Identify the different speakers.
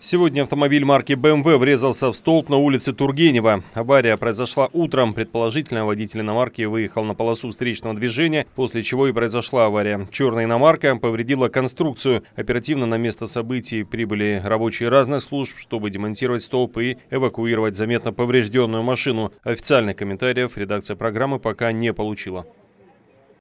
Speaker 1: Сегодня автомобиль марки BMW эм врезался в столб на улице Тургенева. Авария произошла утром. Предположительно, водитель иномарки выехал на полосу встречного движения, после чего и произошла авария. Черная иномарка повредила конструкцию. Оперативно на место событий прибыли рабочие разных служб, чтобы демонтировать столб и эвакуировать заметно поврежденную машину. Официальных комментариев редакция программы пока не получила.